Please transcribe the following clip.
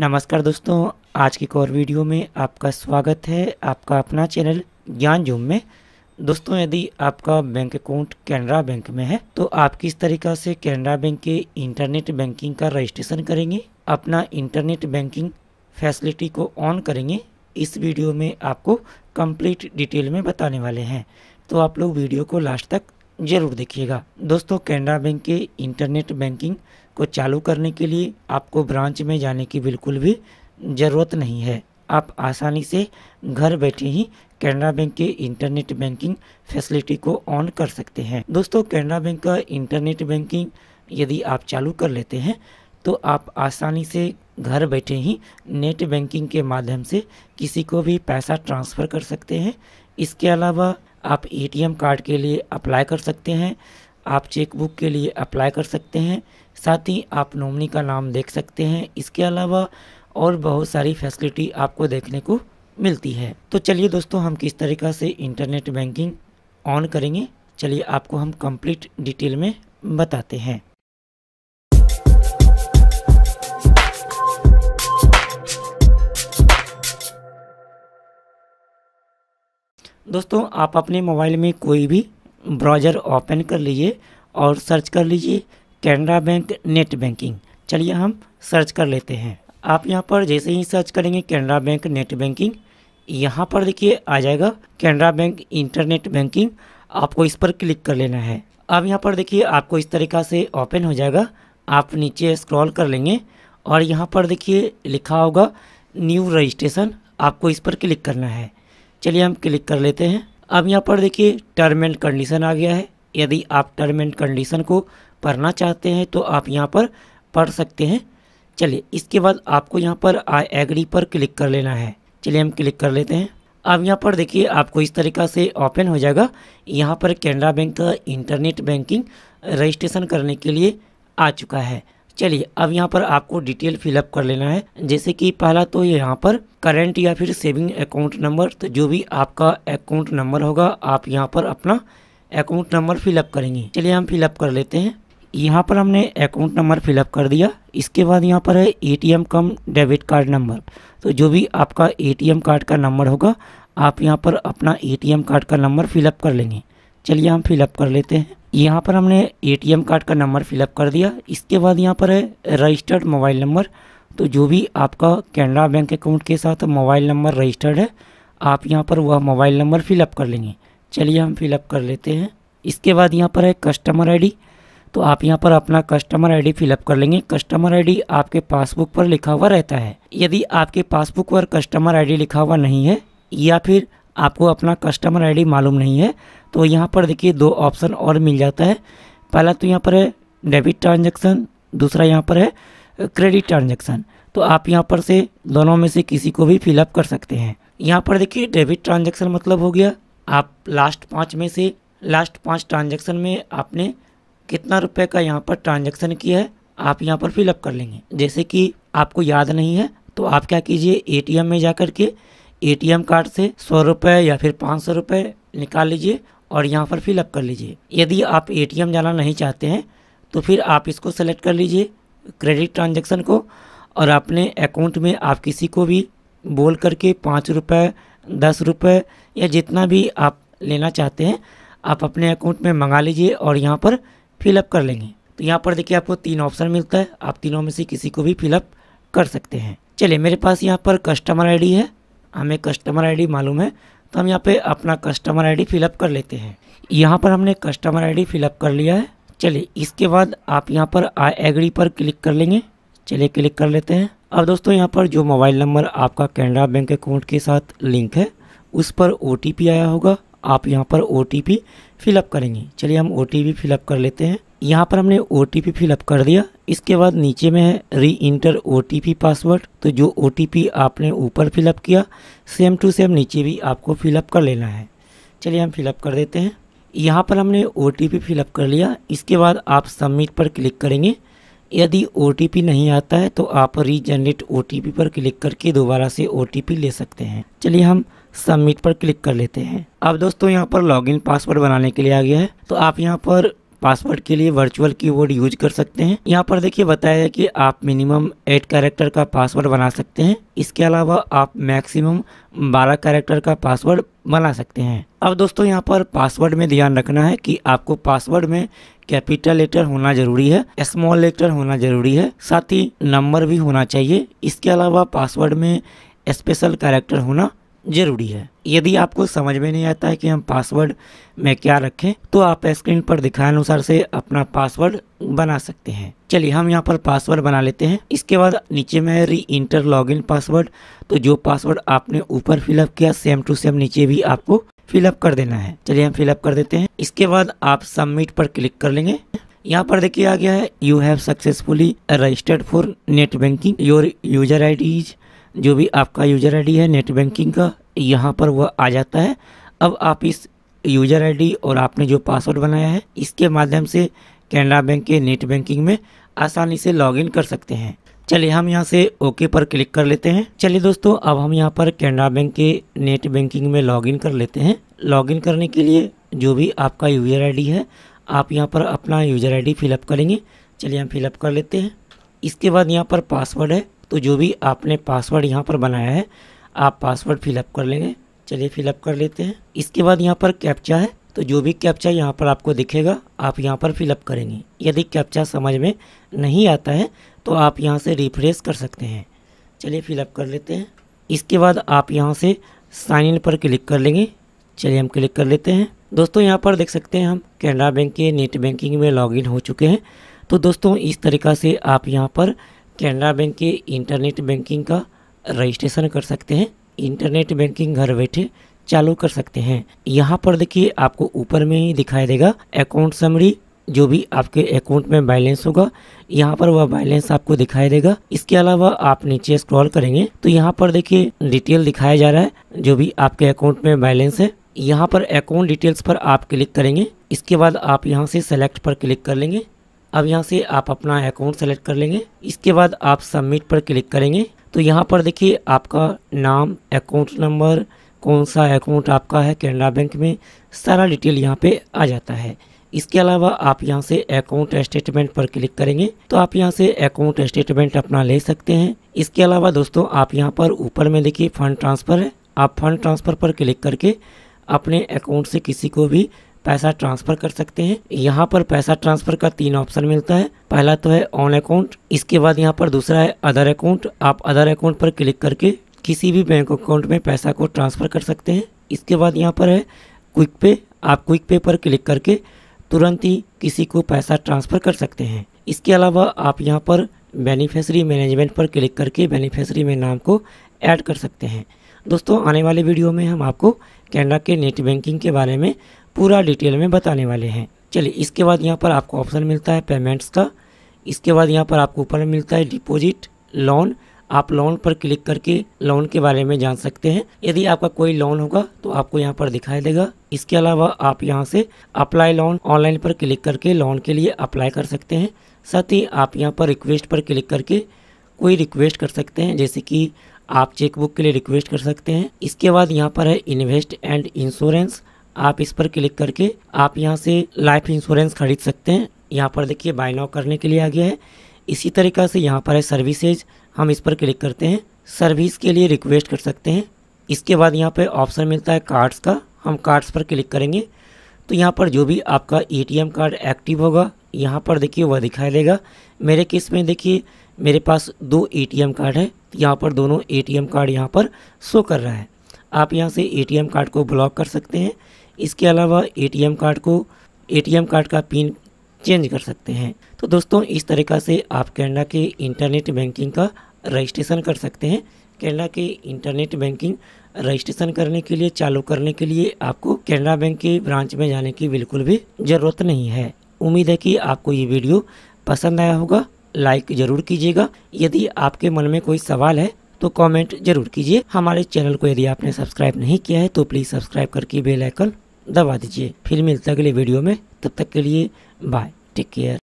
नमस्कार दोस्तों आज की एक और वीडियो में आपका स्वागत है आपका अपना चैनल ज्ञान जूम में दोस्तों यदि आपका बैंक अकाउंट कैनरा बैंक में है तो आप किस तरीका से कैनरा बैंक के इंटरनेट बैंकिंग का रजिस्ट्रेशन करेंगे अपना इंटरनेट बैंकिंग फैसिलिटी को ऑन करेंगे इस वीडियो में आपको कंप्लीट डिटेल में बताने वाले हैं तो आप लोग वीडियो को लास्ट तक जरूर देखिएगा दोस्तों कैनरा बैंक के इंटरनेट बैंकिंग को चालू करने के लिए आपको ब्रांच में जाने की बिल्कुल भी ज़रूरत नहीं है आप आसानी से घर बैठे ही कैनरा बैंक के इंटरनेट बैंकिंग फैसिलिटी को ऑन कर सकते हैं दोस्तों कैनरा बैंक का इंटरनेट बैंकिंग यदि आप चालू कर लेते हैं तो आप आसानी से घर बैठे ही नेट बैंकिंग के माध्यम से किसी को भी पैसा ट्रांसफ़र कर सकते हैं इसके अलावा आप एटीएम कार्ड के लिए अप्लाई कर सकते हैं आप चेकबुक के लिए अप्लाई कर सकते हैं साथ ही आप नॉमनी का नाम देख सकते हैं इसके अलावा और बहुत सारी फैसिलिटी आपको देखने को मिलती है तो चलिए दोस्तों हम किस तरीका से इंटरनेट बैंकिंग ऑन करेंगे चलिए आपको हम कंप्लीट डिटेल में बताते हैं दोस्तों आप अपने मोबाइल में कोई भी ब्राउज़र ओपन कर लीजिए और सर्च कर लीजिए कैनरा बैंक नेट बैंकिंग चलिए हम सर्च कर लेते हैं आप यहाँ पर जैसे ही सर्च करेंगे कैनरा बैंक नेट बैंकिंग यहाँ पर देखिए आ जाएगा कैनरा बैंक इंटरनेट बैंकिंग आपको इस पर क्लिक कर लेना है अब यहाँ पर देखिए आपको इस तरीका से ओपन हो जाएगा आप नीचे स्क्रॉल कर लेंगे और यहाँ पर देखिए लिखा होगा न्यू रजिस्ट्रेशन आपको इस पर क्लिक करना है चलिए हम क्लिक कर लेते हैं अब यहाँ पर देखिए टर्म एंड कंडीशन आ गया है यदि आप टर्म एंड कंडीशन को पढ़ना चाहते हैं तो आप यहाँ पर पढ़ सकते हैं चलिए इसके बाद आपको यहाँ पर आई एग्री पर क्लिक कर लेना है चलिए हम क्लिक कर लेते हैं अब यहाँ पर देखिए आपको इस तरीका से ओपन हो जाएगा यहाँ पर कैनरा बैंक का इंटरनेट बैंकिंग रजिस्ट्रेशन करने के लिए आ चुका है चलिए अब यहाँ पर आपको डिटेल फिलअप कर लेना है जैसे कि पहला तो यहाँ पर करंट या फिर सेविंग अकाउंट नंबर तो जो भी आपका अकाउंट नंबर होगा आप यहाँ पर अपना अकाउंट नंबर फिलअप करेंगे चलिए हम फिलअप कर लेते हैं यहाँ पर हमने अकाउंट नंबर फिलअप कर दिया इसके बाद यहाँ पर है ATM cum debit card number तो जो भी आपका ए कार्ड का नंबर होगा आप यहाँ पर अपना ए कार्ड का नंबर फिलअप कर लेंगे चलिए हम फिलअप कर लेते हैं यहाँ पर हमने ए कार्ड का नंबर फिलअप कर दिया इसके बाद यहाँ पर है रजिस्टर्ड मोबाइल नंबर तो जो भी आपका कैनरा बैंक अकाउंट के साथ मोबाइल नंबर रजिस्टर्ड है आप यहाँ पर वह मोबाइल नंबर फिलअप कर लेंगे चलिए हम फिलअप कर लेते हैं इसके बाद यहाँ पर है कस्टमर आईडी तो आप यहाँ पर अपना कस्टमर आईडी फिलअप कर लेंगे कस्टमर आईडी आपके पासबुक पर लिखा हुआ रहता है यदि आपके पासबुक पर कस्टमर आईडी लिखा हुआ नहीं है या फिर आपको अपना कस्टमर आईडी मालूम नहीं है तो यहाँ पर देखिए दो ऑप्शन और मिल जाता है पहला तो यहाँ पर है डेबिट ट्रांजेक्शन दूसरा यहाँ पर है क्रेडिट ट्रांजेक्शन तो आप यहाँ पर से दोनों में से किसी को भी फिलअप कर सकते हैं यहाँ पर देखिए डेबिट ट्रांजेक्शन मतलब हो गया आप लास्ट पाँच में से लास्ट पाँच ट्रांजेक्शन में आपने कितना रुपए का यहाँ पर ट्रांजेक्शन किया है आप यहाँ पर फिलअप कर लेंगे जैसे कि आपको याद नहीं है तो आप क्या कीजिए एटीएम में जा कर के एटीएम कार्ड से सौ रुपये या फिर पाँच सौ रुपये निकाल लीजिए और यहाँ पर फिलअप कर लीजिए यदि आप एटीएम जाना नहीं चाहते हैं तो फिर आप इसको सेलेक्ट कर लीजिए क्रेडिट ट्रांजेक्शन को और अपने अकाउंट में आप किसी को भी बोल करके पाँच रुपये दस रुपये या जितना भी आप लेना चाहते हैं आप अपने अकाउंट में मंगा लीजिए और यहाँ पर फिलअप कर लेंगे तो यहाँ पर देखिए आपको तीन ऑप्शन मिलता है आप तीनों में से किसी को भी फिलअप कर सकते हैं चलिए मेरे पास यहाँ पर कस्टमर आईडी है हमें कस्टमर आईडी मालूम है तो हम यहाँ पे अपना कस्टमर आईडी फिलअप कर लेते हैं यहाँ पर हमने कस्टमर आईडी फिलअप कर लिया है चलिए इसके बाद आप यहाँ पर आई एग्री पर क्लिक कर लेंगे चलिए क्लिक कर लेते हैं अब दोस्तों यहाँ पर जो मोबाइल नंबर आपका कैनरा बैंक अकाउंट के साथ लिंक है उस पर ओ आया होगा आप यहाँ पर ओ फिलअप करेंगे चलिए हम ओ फिलअप कर लेते हैं यहाँ पर हमने ओ टी पी फिलअप कर दिया इसके बाद नीचे में है reenter O T P password तो जो ओ टी पी आपने ऊपर फिलअप किया सेम टू सेम नीचे भी आपको फिलअप कर लेना है चलिए हम फिलअप कर देते हैं यहाँ पर हमने ओ टी पी फिलअप कर लिया इसके बाद आप सबमिट पर क्लिक करेंगे यदि ओ टी पी नहीं आता है तो आप रीजनरेट ओ टी पी पर क्लिक करके दोबारा से ओ टी पी ले सकते हैं चलिए हम सबमिट पर क्लिक कर लेते हैं अब दोस्तों यहाँ पर लॉगिन पासवर्ड बनाने के लिए आ गया है तो आप यहाँ पर पासवर्ड के लिए वर्चुअल कीवर्ड यूज कर सकते हैं यहाँ पर देखिए बताया है कि आप मिनिमम एट कैरेक्टर का पासवर्ड बना सकते हैं इसके अलावा आप मैक्सिमम बारह कैरेक्टर का पासवर्ड बना सकते हैं अब दोस्तों यहाँ पर पासवर्ड में ध्यान रखना है कि आपको पासवर्ड में कैपिटल लेटर होना जरूरी है स्मॉल लेटर होना जरूरी है साथ ही नंबर भी होना चाहिए इसके अलावा पासवर्ड में स्पेशल कैरेक्टर होना ज़रूरी है यदि आपको समझ में नहीं आता है कि हम पासवर्ड में क्या रखें तो आप स्क्रीन पर दिखाए अनुसार से अपना पासवर्ड बना सकते हैं चलिए हम यहाँ पर पासवर्ड बना लेते हैं इसके बाद नीचे में री इंटर लॉग इन पासवर्ड तो जो पासवर्ड आपने ऊपर फिलअप किया सेम टू सेम नीचे भी आपको फिलअप कर देना है चलिए हम फिलअप कर देते हैं इसके बाद आप सबमिट पर क्लिक कर लेंगे यहाँ पर देखिए आ गया है you have successfully registered for net banking your user I Ds जो भी आपका यूज़र आईडी है नेट बैंकिंग का यहाँ पर वह आ जाता है अब आप इस यूज़र आईडी और आपने जो पासवर्ड बनाया है इसके माध्यम से कैनरा बैंक के नेट बैंकिंग में आसानी से लॉगिन कर सकते हैं चलिए हम यहाँ से ओके पर क्लिक कर लेते हैं चलिए दोस्तों अब हम यहाँ पर कैनरा बैंक के नेट बैंकिंग में लॉगिन कर लेते हैं लॉगिन करने के लिए जो भी आपका यूज़र आई है आप यहाँ पर अपना यूज़र आई डी फिलअप करेंगे चलिए हम फिलअप कर लेते हैं इसके बाद यहाँ पर पासवर्ड है तो जो भी आपने पासवर्ड यहाँ पर बनाया है आप पासवर्ड फिलअप कर लेंगे चलिए फिलअप कर लेते हैं इसके बाद यहाँ पर कैप्चा है तो जो भी कैप्चा यहाँ पर आपको दिखेगा आप यहाँ पर फिलअप करेंगे यदि कैप्चा समझ में नहीं आता है तो आप यहाँ से रिफ्रेश कर सकते हैं चलिए फिलअप कर लेते हैं इसके बाद आप यहाँ से साइन इन पर क्लिक कर लेंगे चलिए हम क्लिक कर लेते हैं दोस्तों यहाँ पर देख सकते हैं हम कैनरा बैंक के नेट बैंकिंग में लॉगिन हो चुके हैं तो दोस्तों इस तरीका से आप यहाँ पर केनरा बैंक के इंटरनेट बैंकिंग का रजिस्ट्रेशन कर सकते हैं इंटरनेट बैंकिंग घर बैठे चालू कर सकते हैं यहाँ पर देखिए आपको ऊपर में ही दिखाई देगा अकाउंट समरी जो भी आपके अकाउंट में बैलेंस होगा यहाँ पर वह बैलेंस आपको दिखाई देगा इसके अलावा आप नीचे स्क्रॉल करेंगे तो यहाँ पर देखिए डिटेल दिखाया जा रहा है जो भी आपके अकाउंट में बैलेंस है यहाँ पर अकाउंट डिटेल्स पर आप क्लिक करेंगे इसके बाद आप यहाँ से सेलेक्ट पर क्लिक कर लेंगे अब यहाँ से आप अपना अकाउंट सेलेक्ट कर लेंगे इसके बाद आप सबमिट पर क्लिक करेंगे तो यहाँ पर देखिए आपका नाम अकाउंट नंबर कौन सा अकाउंट आपका है कैनरा बैंक में सारा डिटेल यहाँ पे आ जाता है इसके अलावा आप यहाँ से अकाउंट स्टेटमेंट पर क्लिक करेंगे तो आप यहाँ से अकाउंट स्टेटमेंट अपना ले सकते हैं इसके अलावा दोस्तों आप यहाँ पर ऊपर में देखिए फंड ट्रांसफ़र है आप फंड ट्रांसफ़र पर क्लिक करके अपने अकाउंट से किसी को भी पैसा ट्रांसफ़र कर सकते हैं यहाँ पर पैसा ट्रांसफ़र का तीन ऑप्शन मिलता है पहला तो है ऑन अकाउंट इसके बाद यहाँ पर दूसरा है अदर अकाउंट आप अदर अकाउंट पर क्लिक करके किसी भी बैंक अकाउंट में पैसा को ट्रांसफ़र कर सकते हैं इसके बाद यहाँ पर है क्विक पे आप क्विक पे पर क्लिक करके तुरंत ही किसी को पैसा ट्रांसफ़र कर सकते हैं इसके अलावा आप यहाँ पर बेनिफिशरी मैनेजमेंट पर क्लिक करके बेनिफिशरी में नाम को ऐड कर सकते हैं दोस्तों आने वाले वीडियो में हम आपको कैनेडा के नेट बैंकिंग के बारे में पूरा डिटेल में बताने वाले हैं चलिए इसके बाद यहाँ पर आपको ऑप्शन मिलता है पेमेंट्स का इसके बाद यहाँ पर आपको ऊपर मिलता है डिपॉजिट लोन आप लोन पर क्लिक करके लोन के बारे में जान सकते हैं यदि आपका कोई लोन होगा तो आपको यहाँ पर दिखाई देगा इसके अलावा आप यहाँ से अप्लाई लोन ऑनलाइन पर क्लिक करके लोन के लिए अप्लाई कर सकते हैं साथ ही आप यहाँ पर रिक्वेस्ट पर क्लिक करके कोई रिक्वेस्ट कर सकते हैं जैसे कि आप चेकबुक के लिए रिक्वेस्ट कर सकते हैं इसके बाद यहाँ पर है इन्वेस्ट एंड इंश्योरेंस आप इस पर क्लिक करके आप यहाँ से लाइफ इंश्योरेंस खरीद सकते हैं यहाँ पर देखिए बाय नाउ करने के लिए आ गया है इसी तरीका से यहाँ पर है सर्विसेज हम इस पर क्लिक करते हैं सर्विस के लिए रिक्वेस्ट कर सकते हैं इसके बाद यहाँ पर ऑप्शन मिलता है कार्ड्स का हम कार्ड्स पर क्लिक करेंगे तो यहाँ पर जो भी आपका ए कार्ड एक्टिव होगा यहाँ पर देखिए वह दिखाई देगा मेरे केस में देखिए मेरे पास दो ए कार्ड है यहाँ पर दोनों ए कार्ड यहाँ पर शो कर रहा है आप यहाँ से ए कार्ड को ब्लॉक कर सकते हैं इसके अलावा एटीएम कार्ड को एटीएम कार्ड का पिन चेंज कर सकते हैं तो दोस्तों इस तरीका से आप कैनडा के इंटरनेट बैंकिंग का रजिस्ट्रेशन कर सकते हैं कैनडा के इंटरनेट बैंकिंग रजिस्ट्रेशन करने के लिए चालू करने के लिए आपको कैनडा बैंक के ब्रांच में जाने की बिल्कुल भी ज़रूरत नहीं है उम्मीद है कि आपको ये वीडियो पसंद आया होगा लाइक ज़रूर कीजिएगा यदि आपके मन में कोई सवाल है तो कमेंट जरूर कीजिए हमारे चैनल को यदि आपने सब्सक्राइब नहीं किया है तो प्लीज़ सब्सक्राइब करके बेल आइकन दबा दीजिए फिर मिलते अगले वीडियो में तब तक के लिए बाय टेक केयर